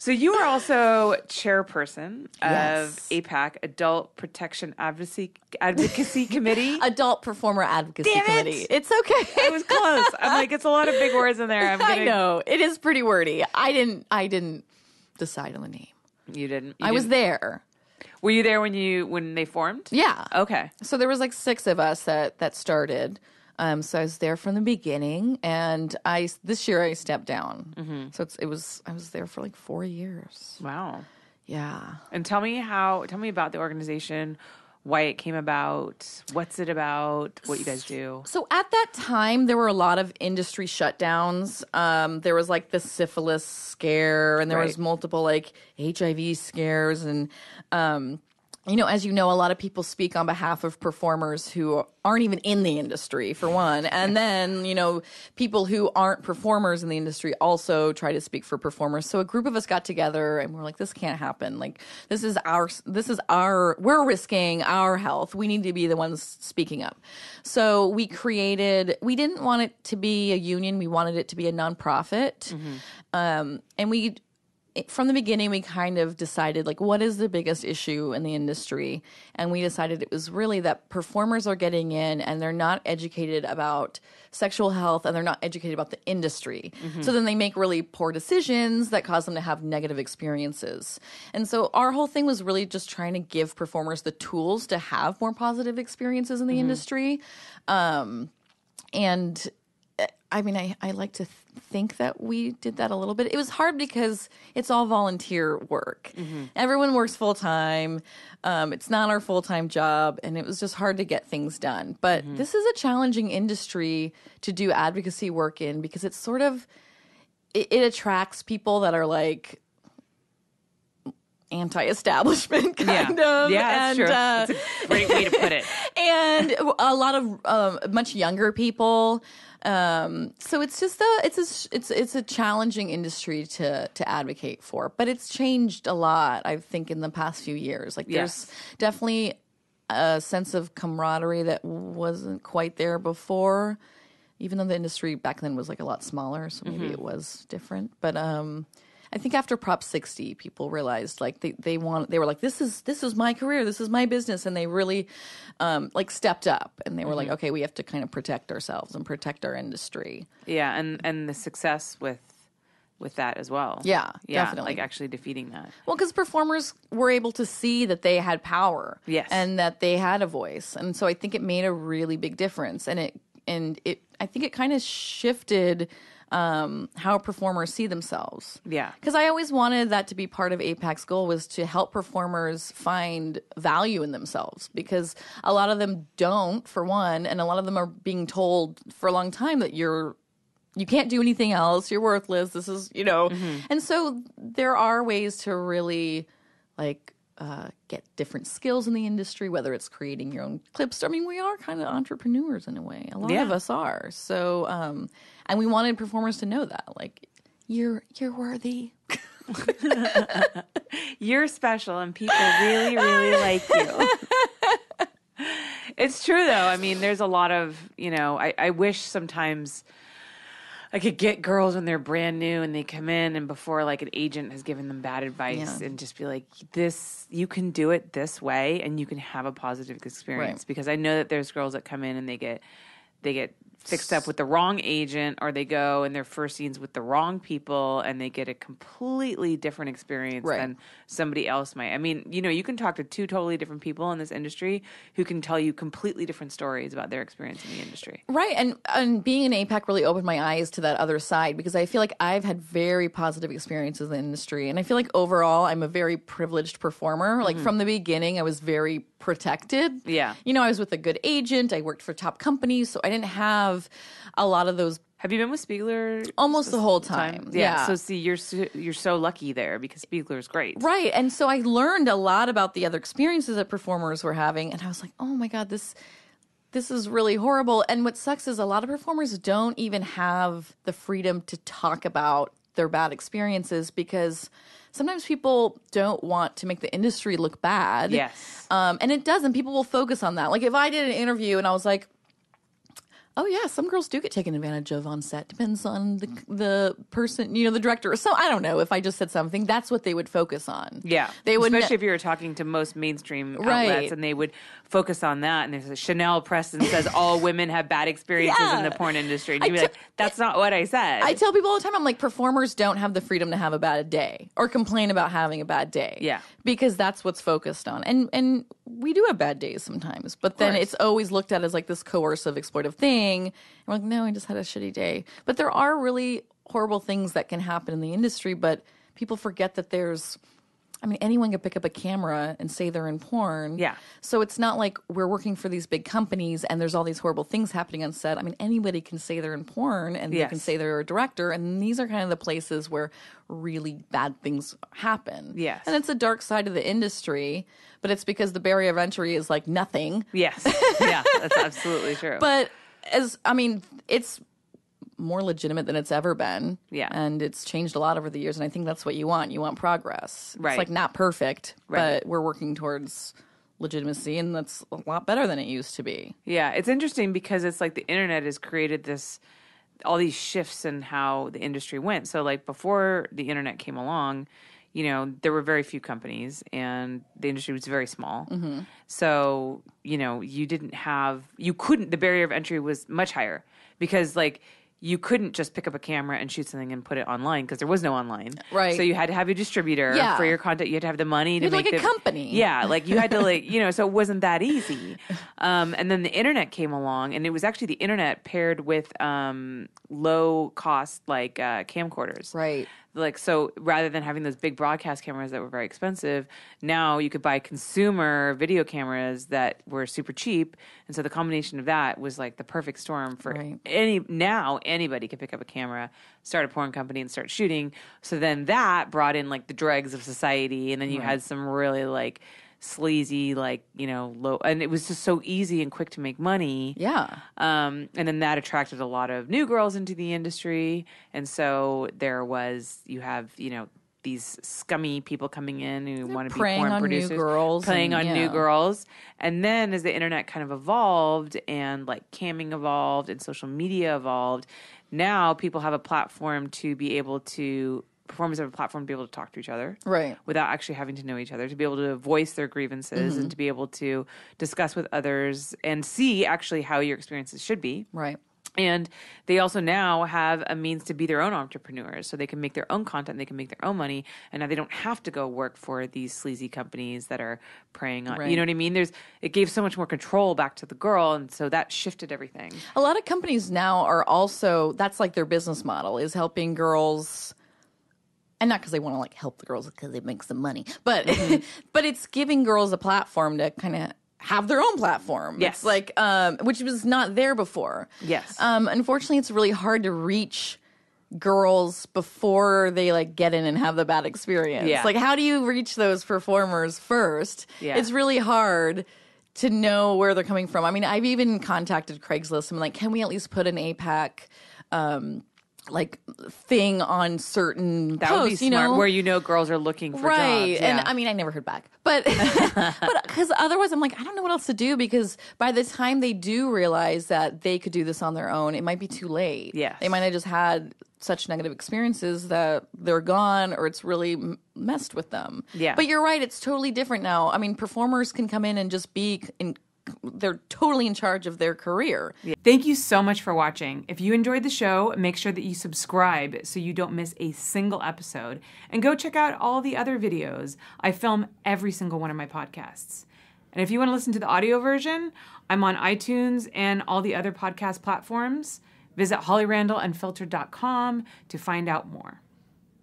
So you are also chairperson yes. of APAC Adult Protection Advocacy Advocacy Committee, Adult Performer Advocacy Damn Committee. It. It's okay. It was close. I'm like, it's a lot of big words in there. I'm going I know it is pretty wordy. I didn't. I didn't decide on the name. You didn't. You I didn't. was there. Were you there when you when they formed? Yeah. Okay. So there was like six of us that that started. Um, so I was there from the beginning, and I this year I stepped down. Mm-hmm. So it was I was there for like four years. Wow. Yeah. And tell me how. Tell me about the organization. Why it came about, what's it about, what you guys do. So, at that time, there were a lot of industry shutdowns. Um, there was like the syphilis scare, and there right. was multiple like HIV scares, and um, you know, as you know, a lot of people speak on behalf of performers who aren't even in the industry, for one. And then, you know, people who aren't performers in the industry also try to speak for performers. So a group of us got together and we're like, this can't happen. Like, this is our, this is our, we're risking our health. We need to be the ones speaking up. So we created, we didn't want it to be a union. We wanted it to be a nonprofit. Mm-hmm. Um, and we, from the beginning, we kind of decided like what is the biggest issue in the industry, and we decided it was really that performers are getting in and they're not educated about sexual health and they're not educated about the industry. Mm-hmm. So then they make really poor decisions that cause them to have negative experiences. And so our whole thing was really just trying to give performers the tools to have more positive experiences in the mm-hmm. industry. Um, and eh, I mean, I, I like to. Th- think that we did that a little bit. It was hard because it's all volunteer work. Mm-hmm. Everyone works full time. Um, it's not our full time job, and it was just hard to get things done. But mm-hmm. this is a challenging industry to do advocacy work in because it's sort of it, it attracts people that are like anti-establishment kind yeah. of. Yeah, and, uh, that's true. That's a great way to put it. and a lot of um, much younger people um, so it's just a it's a it's it's a challenging industry to to advocate for, but it's changed a lot. I think in the past few years, like yes. there's definitely a sense of camaraderie that wasn't quite there before even though the industry back then was like a lot smaller, so maybe mm-hmm. it was different. But um, I think after Prop 60, people realized like they, they want they were like this is this is my career, this is my business, and they really um, like stepped up and they were mm-hmm. like okay, we have to kind of protect ourselves and protect our industry. Yeah, and and the success with with that as well. Yeah, yeah, definitely. Like actually defeating that. Well, because performers were able to see that they had power. Yes. And that they had a voice. And so I think it made a really big difference. And it and it I think it kind of shifted um, how performers see themselves. Yeah. Because I always wanted that to be part of APAC's goal was to help performers find value in themselves because a lot of them don't, for one, and a lot of them are being told for a long time that you're. You can't do anything else. You're worthless. This is, you know. Mm-hmm. And so there are ways to really like uh, get different skills in the industry, whether it's creating your own clips. I mean, we are kind of entrepreneurs in a way. A lot yeah. of us are. So, um, and we wanted performers to know that, like, you're you're worthy. you're special, and people really, really like you. it's true, though. I mean, there's a lot of you know. I, I wish sometimes I could get girls when they're brand new and they come in and before like an agent has given them bad advice yeah. and just be like, this, you can do it this way and you can have a positive experience. Right. Because I know that there's girls that come in and they get, they get fixed up with the wrong agent or they go in their first scenes with the wrong people and they get a completely different experience right. than somebody else might. I mean, you know, you can talk to two totally different people in this industry who can tell you completely different stories about their experience in the industry. Right. And and being in APAC really opened my eyes to that other side because I feel like I've had very positive experiences in the industry and I feel like overall I'm a very privileged performer. Like mm-hmm. from the beginning I was very protected. Yeah. You know, I was with a good agent. I worked for top companies, so I didn't have a lot of those. Have you been with Spiegler almost the whole time? time? Yeah. yeah. So see, you're so, you're so lucky there because Spiegler is great, right? And so I learned a lot about the other experiences that performers were having, and I was like, oh my god, this this is really horrible. And what sucks is a lot of performers don't even have the freedom to talk about their bad experiences because sometimes people don't want to make the industry look bad. Yes. Um, and it doesn't. People will focus on that. Like if I did an interview and I was like, Oh yeah, some girls do get taken advantage of on set. Depends on the the person, you know, the director. So I don't know if I just said something. That's what they would focus on. Yeah, they would, especially if you were talking to most mainstream right. outlets, and they would focus on that. And there's a Chanel Preston says all women have bad experiences yeah. in the porn industry. And you'd be t- like, that's not what I said. I tell people all the time, I'm like, performers don't have the freedom to have a bad day or complain about having a bad day. Yeah, because that's what's focused on. And and we do have bad days sometimes, but then it's always looked at as like this coercive, exploitive thing. And we're like, no, I just had a shitty day. But there are really horrible things that can happen in the industry, but people forget that there's I mean, anyone can pick up a camera and say they're in porn. Yeah. So it's not like we're working for these big companies and there's all these horrible things happening on set. I mean, anybody can say they're in porn and yes. they can say they're a director. And these are kind of the places where really bad things happen. Yes. And it's a dark side of the industry, but it's because the barrier of entry is like nothing. Yes. yeah, that's absolutely true. But as, I mean, it's more legitimate than it's ever been. Yeah. And it's changed a lot over the years. And I think that's what you want. You want progress. Right. It's like not perfect, right. but we're working towards legitimacy and that's a lot better than it used to be. Yeah. It's interesting because it's like the internet has created this all these shifts in how the industry went. So like before the internet came along, you know, there were very few companies and the industry was very small. Mm-hmm. So, you know, you didn't have, you couldn't, the barrier of entry was much higher because, like, you couldn't just pick up a camera and shoot something and put it online because there was no online. Right. So you had to have a distributor yeah. for your content. You had to have the money to you make like a the, company. Yeah, like you had to like you know. So it wasn't that easy. Um, and then the internet came along, and it was actually the internet paired with um, low cost like uh, camcorders. Right like so rather than having those big broadcast cameras that were very expensive now you could buy consumer video cameras that were super cheap and so the combination of that was like the perfect storm for right. any now anybody could pick up a camera start a porn company and start shooting so then that brought in like the dregs of society and then you right. had some really like sleazy, like you know, low, and it was just so easy and quick to make money. Yeah. Um, and then that attracted a lot of new girls into the industry, and so there was you have you know these scummy people coming in who want to be porn producers, girls playing and, on yeah. new girls. And then as the internet kind of evolved and like camming evolved and social media evolved, now people have a platform to be able to performers have a platform to be able to talk to each other right without actually having to know each other to be able to voice their grievances mm-hmm. and to be able to discuss with others and see actually how your experiences should be right and they also now have a means to be their own entrepreneurs so they can make their own content they can make their own money and now they don't have to go work for these sleazy companies that are preying on right. you know what i mean there's it gave so much more control back to the girl and so that shifted everything a lot of companies now are also that's like their business model is helping girls and not because they want to like help the girls because they make some money, but mm-hmm. but it's giving girls a platform to kind of have their own platform. Yes, it's like um, which was not there before. Yes, um, unfortunately, it's really hard to reach girls before they like get in and have the bad experience. Yeah. Like how do you reach those performers first? Yeah. It's really hard to know where they're coming from. I mean, I've even contacted Craigslist. I'm like, can we at least put an APAC um, like thing on certain that posts, would be smart, you know? where you know girls are looking for right. Jobs, yeah. And I mean, I never heard back, but but because otherwise, I'm like, I don't know what else to do because by the time they do realize that they could do this on their own, it might be too late. Yeah, they might have just had such negative experiences that they're gone or it's really m- messed with them. Yeah. But you're right, it's totally different now. I mean, performers can come in and just be in- they're totally in charge of their career. Thank you so much for watching. If you enjoyed the show, make sure that you subscribe so you don't miss a single episode and go check out all the other videos. I film every single one of my podcasts. And if you want to listen to the audio version, I'm on iTunes and all the other podcast platforms. Visit hollyrandallandfiltered.com to find out more.